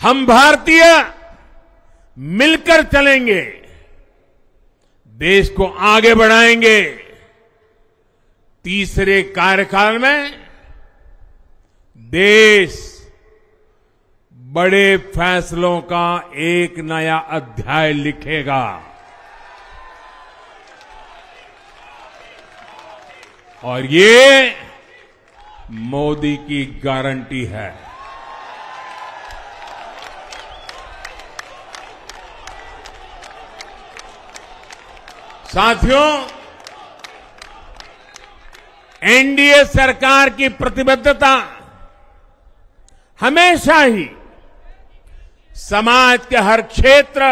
हम भारतीय मिलकर चलेंगे देश को आगे बढ़ाएंगे तीसरे कार्यकाल में देश बड़े फैसलों का एक नया अध्याय लिखेगा और ये मोदी की गारंटी है साथियों एनडीए सरकार की प्रतिबद्धता हमेशा ही समाज के हर क्षेत्र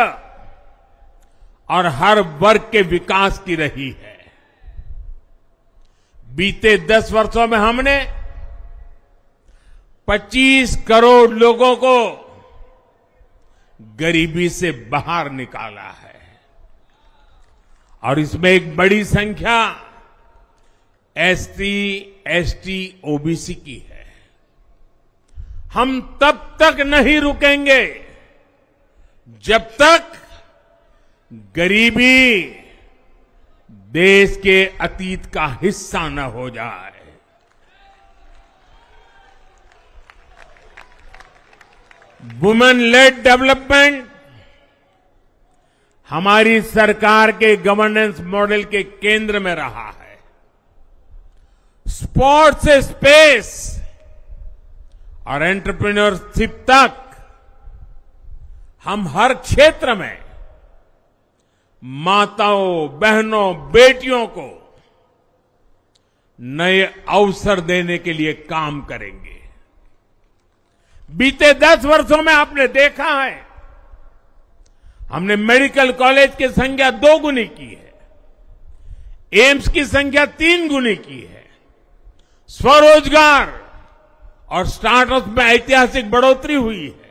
और हर वर्ग के विकास की रही है बीते दस वर्षों में हमने 25 करोड़ लोगों को गरीबी से बाहर निकाला है और इसमें एक बड़ी संख्या एसटी एसटी ओबीसी की है हम तब तक नहीं रुकेंगे जब तक गरीबी देश के अतीत का हिस्सा न हो जाए वुमेन लेड डेवलपमेंट हमारी सरकार के गवर्नेंस मॉडल के केंद्र में रहा है स्पोर्ट्स से स्पेस और एंटरप्रेन्योरशिप तक हम हर क्षेत्र में माताओं बहनों बेटियों को नए अवसर देने के लिए काम करेंगे बीते दस वर्षों में आपने देखा है हमने मेडिकल कॉलेज की संख्या दोगुनी की है एम्स की संख्या तीन गुनी की है स्वरोजगार और स्टार्टअप में ऐतिहासिक बढ़ोतरी हुई है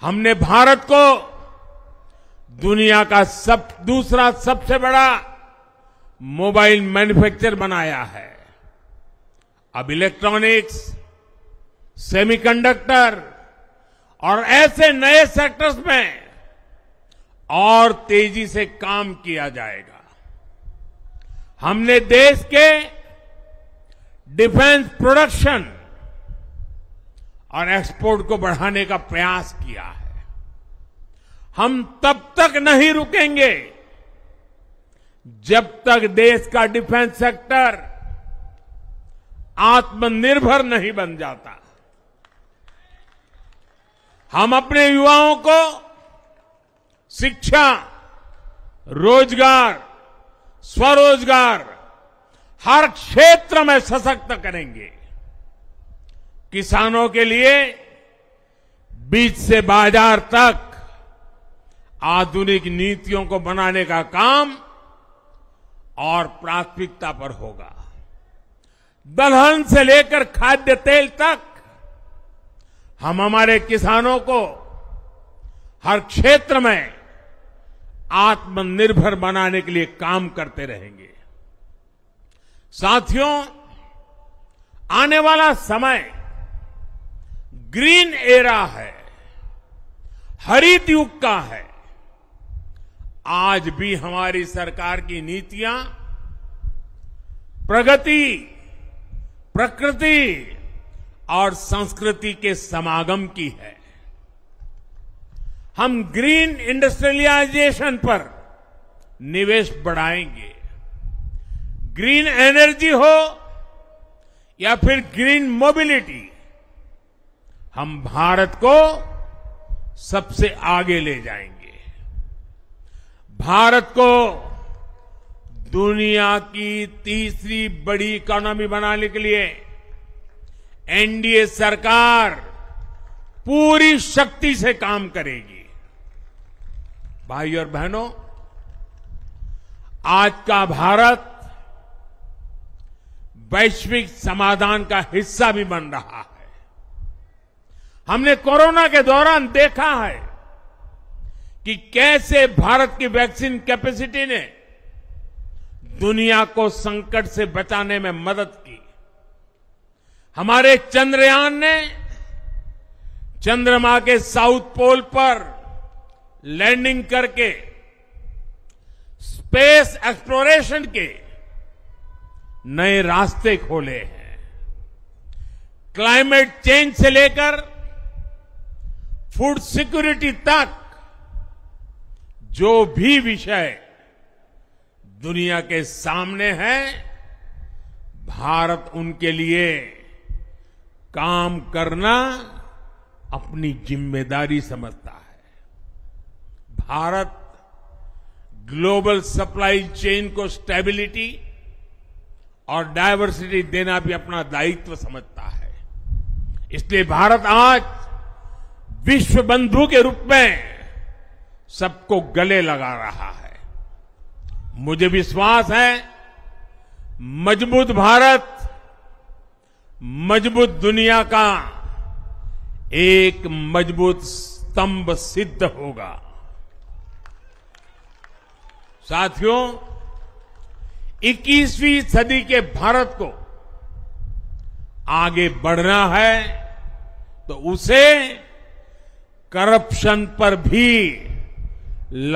हमने भारत को दुनिया का सब दूसरा सबसे बड़ा मोबाइल मैन्युफैक्चर बनाया है अब इलेक्ट्रॉनिक्स सेमीकंडक्टर और ऐसे नए सेक्टर्स में और तेजी से काम किया जाएगा हमने देश के डिफेंस प्रोडक्शन और एक्सपोर्ट को बढ़ाने का प्रयास किया है हम तब तक नहीं रुकेंगे जब तक देश का डिफेंस सेक्टर आत्मनिर्भर नहीं बन जाता हम अपने युवाओं को शिक्षा रोजगार स्वरोजगार हर क्षेत्र में सशक्त करेंगे किसानों के लिए बीज से बाजार तक आधुनिक नीतियों को बनाने का काम और प्राथमिकता पर होगा दलहन से लेकर खाद्य तेल तक हम हमारे किसानों को हर क्षेत्र में आत्मनिर्भर बनाने के लिए काम करते रहेंगे साथियों आने वाला समय ग्रीन एरा है हरित युग का है आज भी हमारी सरकार की नीतियां प्रगति प्रकृति और संस्कृति के समागम की है हम ग्रीन इंडस्ट्रियलाइजेशन पर निवेश बढ़ाएंगे ग्रीन एनर्जी हो या फिर ग्रीन मोबिलिटी हम भारत को सबसे आगे ले जाएंगे भारत को दुनिया की तीसरी बड़ी इकोनॉमी बनाने के लिए एनडीए सरकार पूरी शक्ति से काम करेगी भाई और बहनों आज का भारत वैश्विक समाधान का हिस्सा भी बन रहा है हमने कोरोना के दौरान देखा है कि कैसे भारत की वैक्सीन कैपेसिटी ने दुनिया को संकट से बचाने में मदद की हमारे चंद्रयान ने चंद्रमा के साउथ पोल पर लैंडिंग करके स्पेस एक्सप्लोरेशन के नए रास्ते खोले हैं क्लाइमेट चेंज से लेकर फूड सिक्योरिटी तक जो भी विषय दुनिया के सामने है भारत उनके लिए काम करना अपनी जिम्मेदारी समझता है भारत ग्लोबल सप्लाई चेन को स्टेबिलिटी और डायवर्सिटी देना भी अपना दायित्व समझता है इसलिए भारत आज विश्व बंधु के रूप में सबको गले लगा रहा है मुझे विश्वास है मजबूत भारत मजबूत दुनिया का एक मजबूत स्तंभ सिद्ध होगा साथियों 21वीं सदी के भारत को आगे बढ़ना है तो उसे करप्शन पर भी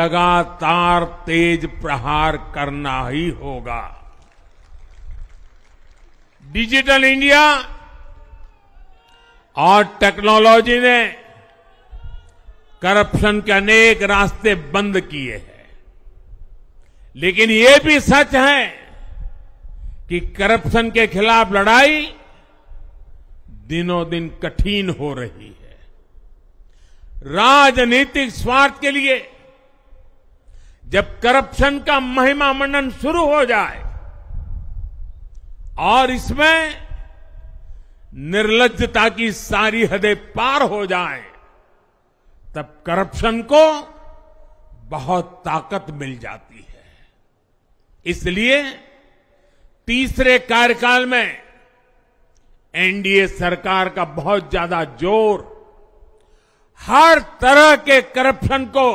लगातार तेज प्रहार करना ही होगा डिजिटल इंडिया और टेक्नोलॉजी ने करप्शन के अनेक रास्ते बंद किए हैं लेकिन ये भी सच है कि करप्शन के खिलाफ लड़ाई दिनों दिन कठिन हो रही है राजनीतिक स्वार्थ के लिए जब करप्शन का महिमा मंडन शुरू हो जाए और इसमें निर्लजता की सारी हदें पार हो जाए तब करप्शन को बहुत ताकत मिल जाती है इसलिए तीसरे कार्यकाल में एनडीए सरकार का बहुत ज्यादा जोर हर तरह के करप्शन को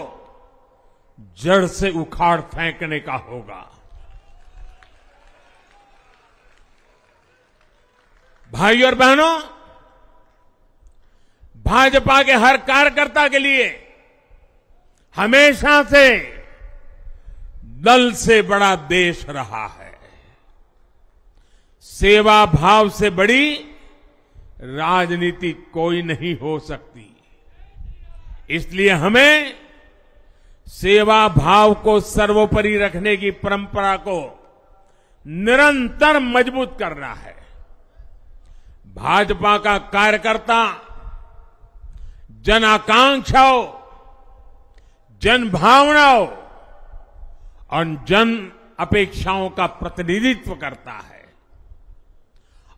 जड़ से उखाड़ फेंकने का होगा भाइयों और बहनों भाजपा के हर कार्यकर्ता के लिए हमेशा से दल से बड़ा देश रहा है सेवा भाव से बड़ी राजनीति कोई नहीं हो सकती इसलिए हमें सेवा भाव को सर्वोपरि रखने की परंपरा को निरंतर मजबूत करना है भाजपा का कार्यकर्ता जन आकांक्षाओं जन भावनाओं और जन अपेक्षाओं का प्रतिनिधित्व करता है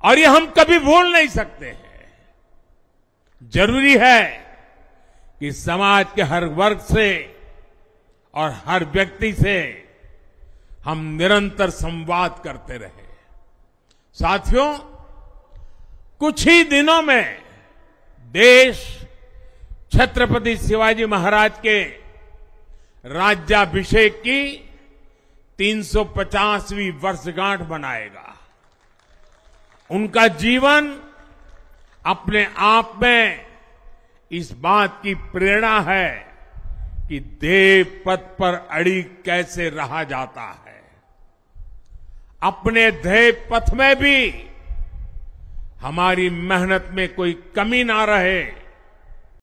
और ये हम कभी भूल नहीं सकते हैं जरूरी है कि समाज के हर वर्ग से और हर व्यक्ति से हम निरंतर संवाद करते रहे साथियों कुछ ही दिनों में देश छत्रपति शिवाजी महाराज के राज्याभिषेक की 350वीं वर्षगांठ मनाएगा उनका जीवन अपने आप में इस बात की प्रेरणा है कि देव पथ पर अड़ी कैसे रहा जाता है अपने ध्येय पथ में भी हमारी मेहनत में कोई कमी ना रहे